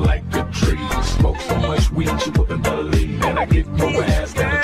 like a tree. Smoke so much weed you wouldn't believe. And I get more ass than a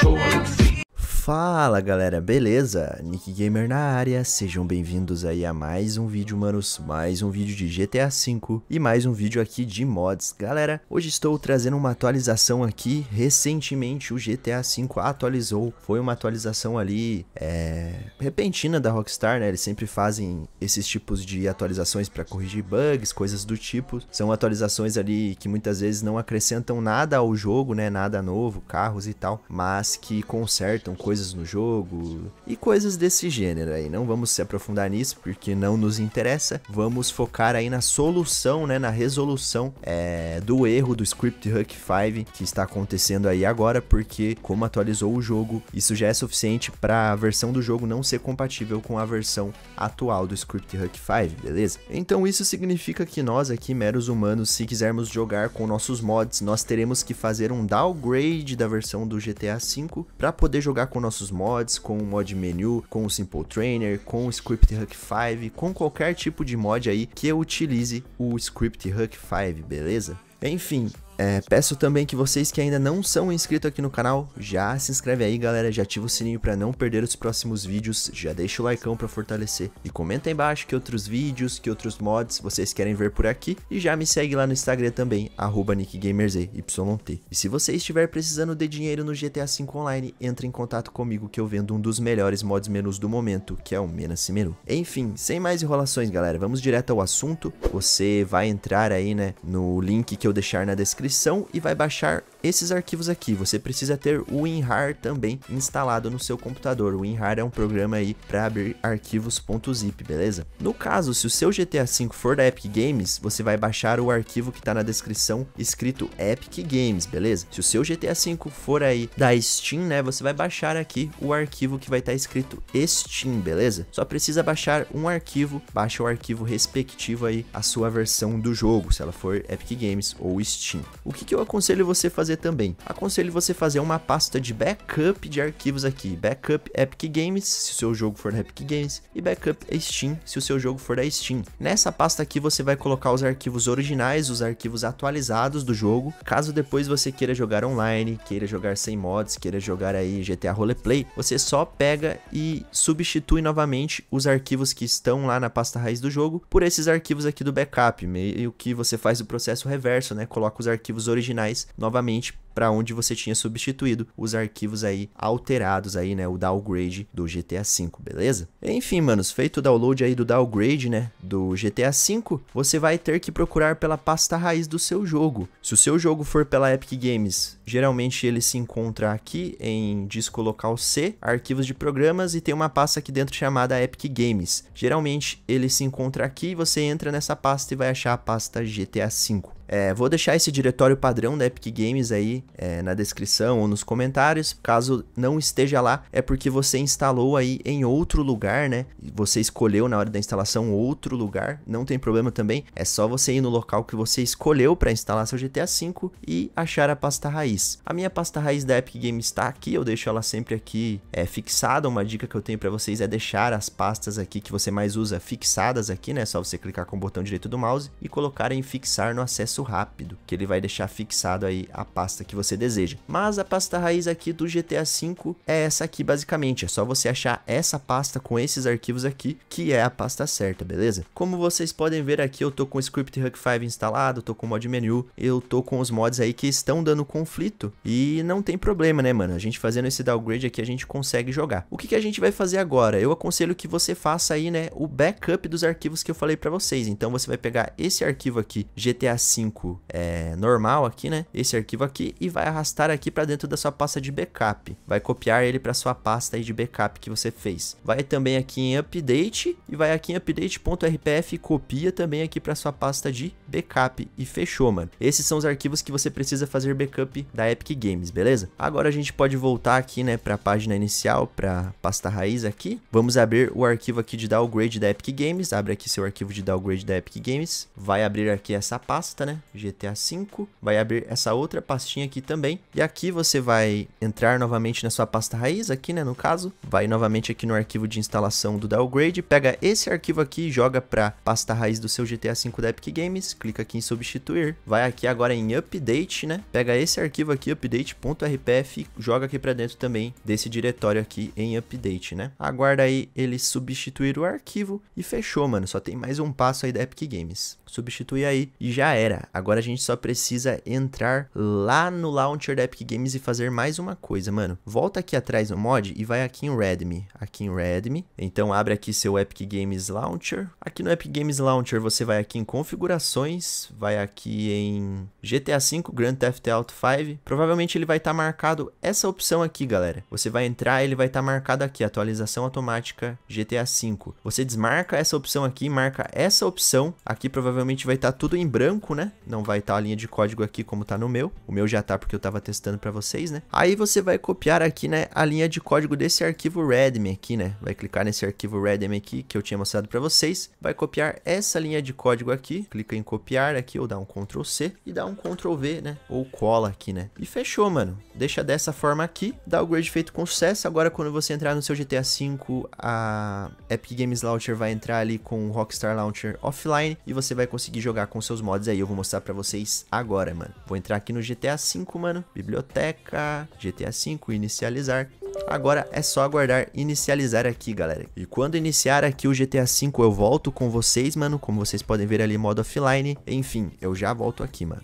Fala galera, beleza? Nick Gamer na área, sejam bem-vindos aí a mais um vídeo, manos, mais um vídeo de GTA V e mais um vídeo aqui de mods. Galera, hoje estou trazendo uma atualização aqui, recentemente o GTA V atualizou, foi uma atualização ali, é... repentina da Rockstar, né? Eles sempre fazem esses tipos de atualizações para corrigir bugs, coisas do tipo, são atualizações ali que muitas vezes não acrescentam nada ao jogo, né? Nada novo, carros e tal, mas que consertam coisas coisas no jogo e coisas desse gênero aí. Não vamos se aprofundar nisso porque não nos interessa. Vamos focar aí na solução, né, na resolução é, do erro do script hook 5 que está acontecendo aí agora, porque como atualizou o jogo, isso já é suficiente para a versão do jogo não ser compatível com a versão atual do script hook 5, beleza? Então isso significa que nós aqui meros humanos, se quisermos jogar com nossos mods, nós teremos que fazer um downgrade da versão do GTA V para poder jogar com com nossos mods, com o mod menu, com o Simple Trainer, com o Script Hack 5, com qualquer tipo de mod aí que eu utilize o Script Hack 5, beleza? Enfim, é, peço também que vocês que ainda não são inscritos aqui no canal, já se inscreve aí galera, já ativa o sininho para não perder os próximos vídeos, já deixa o like para fortalecer e comenta aí embaixo que outros vídeos, que outros mods vocês querem ver por aqui e já me segue lá no Instagram também, arroba nickgamerzyt. E se você estiver precisando de dinheiro no GTA V Online, entre em contato comigo que eu vendo um dos melhores mods menus do momento, que é o Menace Menu. Enfim, sem mais enrolações galera, vamos direto ao assunto, você vai entrar aí né, no link que eu deixar na descrição descrição e vai baixar esses arquivos aqui, você precisa ter o WinRAR também instalado no seu computador. O WinRAR é um programa aí para abrir arquivos.zip, beleza? No caso, se o seu GTA V for da Epic Games, você vai baixar o arquivo que está na descrição escrito Epic Games, beleza? Se o seu GTA V for aí da Steam, né, você vai baixar aqui o arquivo que vai estar tá escrito Steam, beleza? Só precisa baixar um arquivo, baixa o arquivo respectivo aí, a sua versão do jogo, se ela for Epic Games ou Steam. O que, que eu aconselho você fazer fazer também. Aconselho você fazer uma pasta de backup de arquivos aqui. Backup Epic Games, se o seu jogo for da Epic Games, e backup Steam, se o seu jogo for da Steam. Nessa pasta aqui você vai colocar os arquivos originais, os arquivos atualizados do jogo, caso depois você queira jogar online, queira jogar sem mods, queira jogar aí GTA Roleplay, você só pega e substitui novamente os arquivos que estão lá na pasta raiz do jogo por esses arquivos aqui do backup, meio que você faz o processo reverso, né? Coloca os arquivos originais novamente ніч para onde você tinha substituído os arquivos aí alterados aí, né, o downgrade do GTA V, beleza? Enfim, manos, feito o download aí do downgrade, né, do GTA V, você vai ter que procurar pela pasta raiz do seu jogo. Se o seu jogo for pela Epic Games, geralmente ele se encontra aqui em disco local C, arquivos de programas e tem uma pasta aqui dentro chamada Epic Games. Geralmente ele se encontra aqui e você entra nessa pasta e vai achar a pasta GTA V. É, vou deixar esse diretório padrão da Epic Games aí é, na descrição ou nos comentários. Caso não esteja lá, é porque você instalou aí em outro lugar, né? Você escolheu na hora da instalação outro lugar, não tem problema também. É só você ir no local que você escolheu para instalar seu GTA V e achar a pasta raiz. A minha pasta raiz da Epic Games está aqui, eu deixo ela sempre aqui é, fixada. Uma dica que eu tenho para vocês é deixar as pastas aqui que você mais usa fixadas aqui, né? É só você clicar com o botão direito do mouse e colocar em fixar no acesso rápido, que ele vai deixar fixado aí a pasta que que você deseja. Mas a pasta raiz aqui do GTA V é essa aqui basicamente, é só você achar essa pasta com esses arquivos aqui, que é a pasta certa, beleza? Como vocês podem ver aqui, eu tô com o Script Hug 5 instalado, tô com o mod menu, eu tô com os mods aí que estão dando conflito e não tem problema, né, mano? A gente fazendo esse downgrade aqui, a gente consegue jogar. O que, que a gente vai fazer agora? Eu aconselho que você faça aí, né, o backup dos arquivos que eu falei pra vocês. Então você vai pegar esse arquivo aqui, GTA V é, normal aqui, né, esse arquivo aqui e vai arrastar aqui para dentro da sua pasta de backup. Vai copiar ele para sua pasta de backup que você fez. Vai também aqui em update e vai aqui em update.rpf e copia também aqui para sua pasta de backup e fechou, mano. Esses são os arquivos que você precisa fazer backup da Epic Games, beleza? Agora a gente pode voltar aqui, né, para a página inicial, para pasta raiz aqui. Vamos abrir o arquivo aqui de downgrade da Epic Games. Abre aqui seu arquivo de downgrade da Epic Games. Vai abrir aqui essa pasta, né? GTA V. Vai abrir essa outra pastinha aqui também. E aqui você vai entrar novamente na sua pasta raiz, aqui né, no caso. Vai novamente aqui no arquivo de instalação do Downgrade, pega esse arquivo aqui e joga para pasta raiz do seu GTA V da Epic Games. Clica aqui em substituir. Vai aqui agora em update, né? Pega esse arquivo aqui, update.rpf, joga aqui para dentro também desse diretório aqui em update, né? Aguarda aí ele substituir o arquivo e fechou, mano. Só tem mais um passo aí da Epic Games. Substitui aí e já era. Agora a gente só precisa entrar lá no launcher da Epic Games e fazer mais uma coisa, mano. Volta aqui atrás no mod e vai aqui em Redmi. Aqui em Redmi. Então abre aqui seu Epic Games Launcher. Aqui no Epic Games Launcher você vai aqui em configurações, vai aqui em GTA V, Grand Theft Auto 5. Provavelmente ele vai estar tá marcado essa opção aqui, galera. Você vai entrar, ele vai estar tá marcado aqui, atualização automática GTA V. Você desmarca essa opção aqui, marca essa opção. Aqui provavelmente vai estar tá tudo em branco, né? Não vai estar tá a linha de código aqui como tá no meu. O meu já tá tá? Porque eu tava testando para vocês, né? Aí você vai copiar aqui, né, a linha de código desse arquivo Redmi aqui, né? Vai clicar nesse arquivo Redmi aqui que eu tinha mostrado para vocês, vai copiar essa linha de código aqui, clica em copiar aqui ou dá um Ctrl C e dá um Ctrl V, né? Ou cola aqui, né? E fechou, mano. Deixa dessa forma aqui, dá o grade feito com sucesso. Agora quando você entrar no seu GTA V, a Epic Games Launcher vai entrar ali com o Rockstar Launcher offline e você vai conseguir jogar com seus mods aí. Eu vou mostrar para vocês agora, mano. Vou entrar aqui no GTA V V, mano, biblioteca, GTA V, inicializar. Agora é só aguardar inicializar aqui, galera. E quando iniciar aqui o GTA V, eu volto com vocês, mano, como vocês podem ver ali, modo offline. Enfim, eu já volto aqui, mano.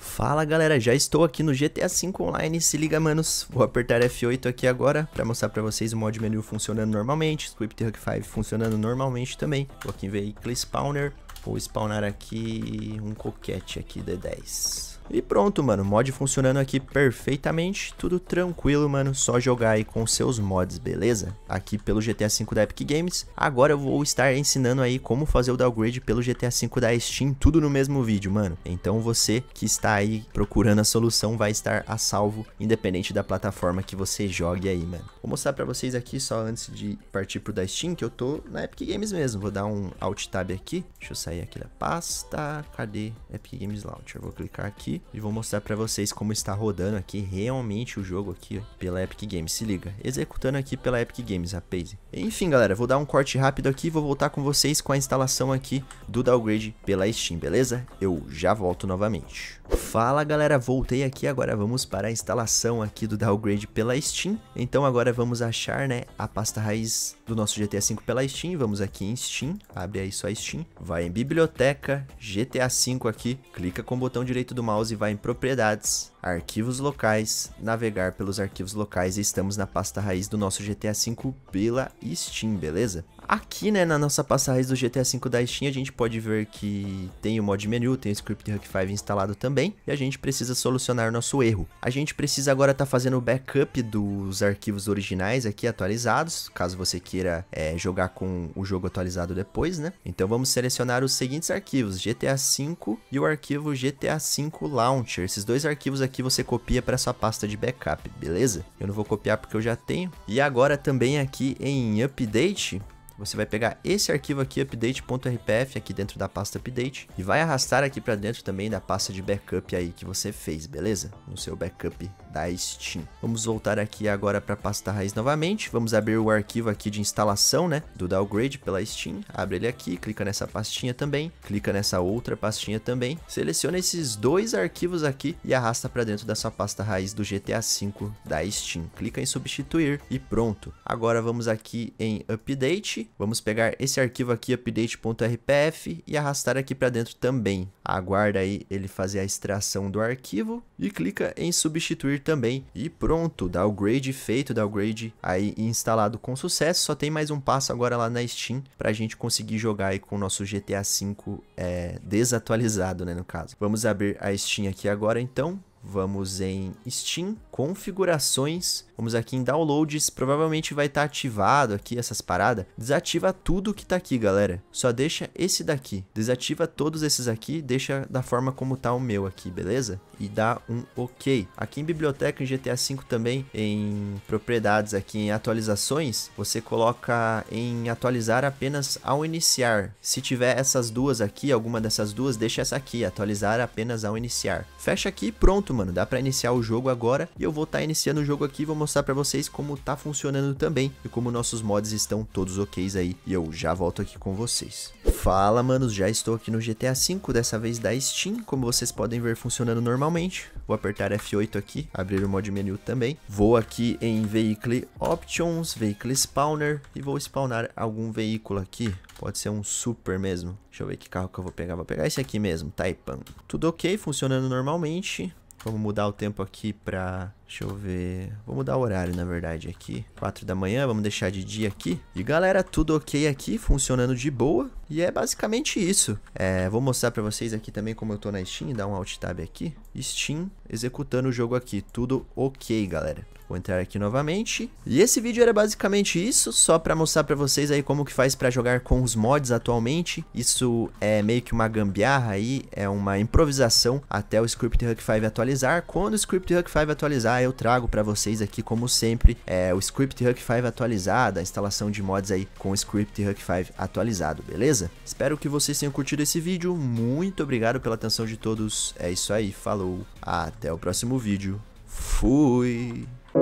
Fala galera, já estou aqui no GTA V Online, se liga manos, vou apertar F8 aqui agora para mostrar para vocês o mod menu funcionando normalmente, Script Hug 5 funcionando normalmente também, vou aqui em Vehicle Spawner, Vou spawnar aqui um coquete aqui de 10. E pronto, mano, mod funcionando aqui perfeitamente, tudo tranquilo, mano, só jogar aí com seus mods, beleza? Aqui pelo GTA V da Epic Games, agora eu vou estar ensinando aí como fazer o downgrade pelo GTA V da Steam, tudo no mesmo vídeo, mano. Então você que está aí procurando a solução vai estar a salvo, independente da plataforma que você jogue aí, mano. Vou mostrar pra vocês aqui, só antes de partir pro da Steam, que eu tô na Epic Games mesmo, vou dar um Alt Tab aqui, deixa eu sair sair aqui da pasta. Cadê Epic Games Launcher? Vou clicar aqui e vou mostrar para vocês como está rodando aqui realmente o jogo aqui ó, pela Epic Games. Se liga, executando aqui pela Epic Games, a Paze. Enfim, galera, vou dar um corte rápido aqui e vou voltar com vocês com a instalação aqui do downgrade pela Steam, beleza? Eu já volto novamente. Fala, galera, voltei aqui agora vamos para a instalação aqui do downgrade pela Steam. Então agora vamos achar, né, a pasta raiz do nosso GTA V pela Steam. Vamos aqui em Steam, abre aí só Steam, vai em biblioteca biblioteca, GTA V aqui, clica com o botão direito do mouse e vai em propriedades, arquivos locais, navegar pelos arquivos locais e estamos na pasta raiz do nosso GTA V pela Steam, beleza? Aqui, né, na nossa passagem do GTA V da Steam, a gente pode ver que tem o mod menu, tem o script Hack 5 instalado também, e a gente precisa solucionar nosso erro. A gente precisa agora estar tá fazendo o backup dos arquivos originais aqui atualizados, caso você queira é, jogar com o jogo atualizado depois, né? Então vamos selecionar os seguintes arquivos, GTA V e o arquivo GTA V Launcher. Esses dois arquivos aqui você copia para sua pasta de backup, beleza? Eu não vou copiar porque eu já tenho. E agora também aqui em Update, você vai pegar esse arquivo aqui, update.rpf, aqui dentro da pasta update, e vai arrastar aqui para dentro também da pasta de backup aí que você fez, beleza? No seu backup da Steam. Vamos voltar aqui agora para a pasta raiz novamente, vamos abrir o arquivo aqui de instalação, né, do downgrade pela Steam, abre ele aqui, clica nessa pastinha também, clica nessa outra pastinha também, seleciona esses dois arquivos aqui e arrasta para dentro da sua pasta raiz do GTA V da Steam. Clica em substituir e pronto. Agora vamos aqui em update, vamos pegar esse arquivo aqui update.rpf e arrastar aqui para dentro também. Aguarda aí ele fazer a extração do arquivo e clica em substituir também. E pronto, downgrade feito, downgrade aí instalado com sucesso. Só tem mais um passo agora lá na Steam para a gente conseguir jogar aí com o nosso GTA V é, desatualizado, né, no caso. Vamos abrir a Steam aqui agora então. Vamos em Steam, configurações, Vamos aqui em downloads, provavelmente vai estar tá ativado aqui essas paradas. Desativa tudo que está aqui, galera. Só deixa esse daqui. Desativa todos esses aqui, deixa da forma como está o meu aqui, beleza? E dá um OK. Aqui em biblioteca em GTA V também, em propriedades aqui em atualizações, você coloca em atualizar apenas ao iniciar. Se tiver essas duas aqui, alguma dessas duas, deixa essa aqui, atualizar apenas ao iniciar. Fecha aqui pronto, mano. Dá para iniciar o jogo agora e eu vou estar tá iniciando o jogo aqui, vou mostrar mostrar para vocês como tá funcionando também e como nossos mods estão todos ok aí. E eu já volto aqui com vocês. Fala, manos, já estou aqui no GTA V, dessa vez da Steam, como vocês podem ver funcionando normalmente. Vou apertar F8 aqui, abrir o mod menu também. Vou aqui em Vehicle Options, Veículo Spawner e vou spawnar algum veículo aqui. Pode ser um super mesmo. Deixa eu ver que carro que eu vou pegar. Vou pegar esse aqui mesmo, Taipan. Tudo ok, funcionando normalmente. Vamos mudar o tempo aqui para Deixa eu ver. Vou mudar o horário, na verdade, aqui. 4 da manhã, vamos deixar de dia aqui. E galera, tudo ok aqui, funcionando de boa. E é basicamente isso. É, vou mostrar pra vocês aqui também como eu tô na Steam, dar um alt tab aqui. Steam executando o jogo aqui, tudo ok, galera. Vou entrar aqui novamente. E esse vídeo era basicamente isso, só pra mostrar pra vocês aí como que faz pra jogar com os mods atualmente. Isso é meio que uma gambiarra aí, é uma improvisação até o Script Hack 5 atualizar. Quando o Script Hack 5 atualizar, eu trago para vocês aqui, como sempre, é, o script Hack 5 atualizado, a instalação de mods aí com o script Hack 5 atualizado, beleza? Espero que vocês tenham curtido esse vídeo, muito obrigado pela atenção de todos, é isso aí, falou, até o próximo vídeo, fui!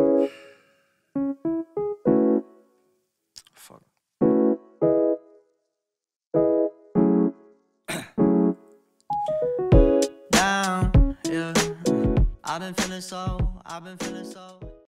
I've been feeling so